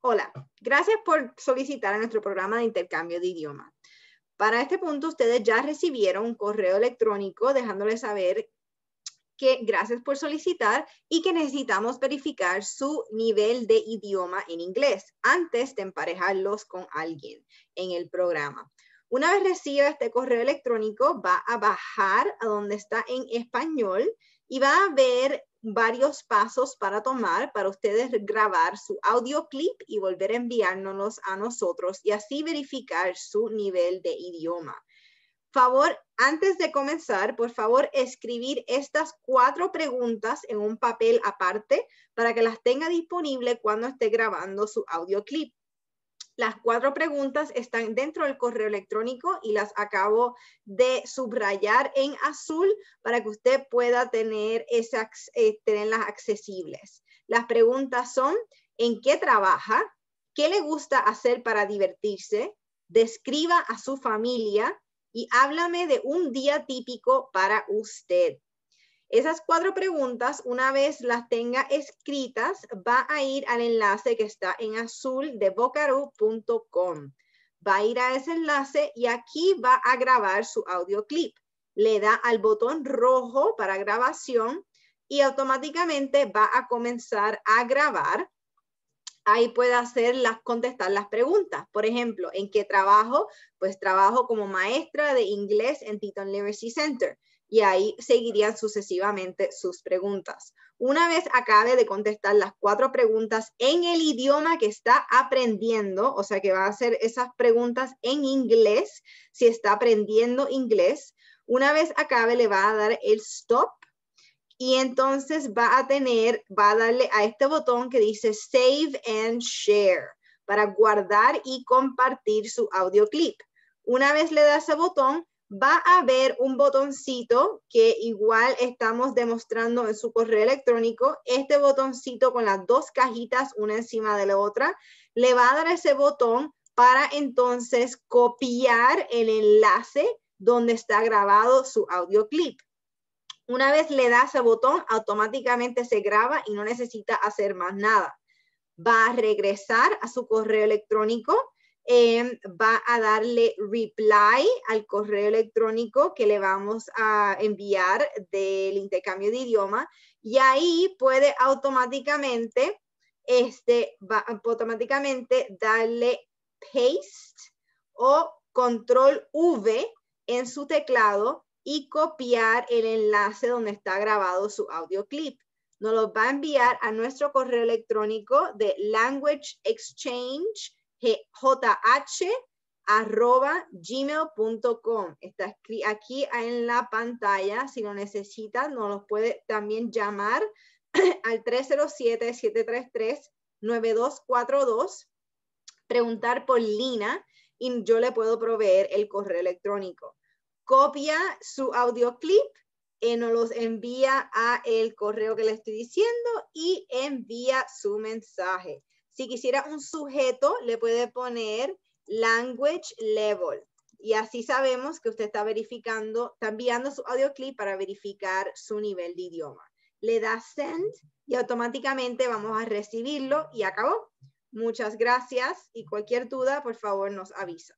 Hola, gracias por solicitar a nuestro programa de intercambio de idioma. Para este punto, ustedes ya recibieron un correo electrónico dejándoles saber que gracias por solicitar y que necesitamos verificar su nivel de idioma en inglés antes de emparejarlos con alguien en el programa. Una vez reciba este correo electrónico, va a bajar a donde está en español y va a ver varios pasos para tomar para ustedes grabar su audio clip y volver a enviárnoslos a nosotros y así verificar su nivel de idioma. Favor, antes de comenzar, por favor, escribir estas cuatro preguntas en un papel aparte para que las tenga disponible cuando esté grabando su audio clip. Las cuatro preguntas están dentro del correo electrónico y las acabo de subrayar en azul para que usted pueda tener esas, eh, tenerlas accesibles. Las preguntas son, ¿en qué trabaja? ¿Qué le gusta hacer para divertirse? Describa a su familia y háblame de un día típico para usted. Esas cuatro preguntas, una vez las tenga escritas, va a ir al enlace que está en azul de bocaru.com. Va a ir a ese enlace y aquí va a grabar su audioclip. Le da al botón rojo para grabación y automáticamente va a comenzar a grabar. Ahí puede hacer las, contestar las preguntas. Por ejemplo, ¿en qué trabajo? Pues trabajo como maestra de inglés en Teton Literacy Center y ahí seguirían sucesivamente sus preguntas. Una vez acabe de contestar las cuatro preguntas en el idioma que está aprendiendo, o sea que va a hacer esas preguntas en inglés, si está aprendiendo inglés, una vez acabe le va a dar el stop y entonces va a tener, va a darle a este botón que dice Save and Share para guardar y compartir su audio clip. Una vez le da ese botón, va a haber un botoncito que igual estamos demostrando en su correo electrónico. Este botoncito con las dos cajitas una encima de la otra, le va a dar ese botón para entonces copiar el enlace donde está grabado su audio clip. Una vez le da ese botón, automáticamente se graba y no necesita hacer más nada. Va a regresar a su correo electrónico Em, va a darle reply al correo electrónico que le vamos a enviar del intercambio de idioma y ahí puede automáticamente, este, automáticamente darle paste o control V en su teclado y copiar el enlace donde está grabado su audio clip. Nos lo va a enviar a nuestro correo electrónico de language exchange gmail.com. Está aquí en la pantalla. Si lo necesita nos los puede también llamar al 307-733-9242. Preguntar por Lina y yo le puedo proveer el correo electrónico. Copia su audioclip y eh, nos los envía a el correo que le estoy diciendo y envía su mensaje. Si quisiera un sujeto, le puede poner language level. Y así sabemos que usted está verificando, está enviando su audioclip para verificar su nivel de idioma. Le da send y automáticamente vamos a recibirlo y acabó. Muchas gracias y cualquier duda, por favor, nos avisa.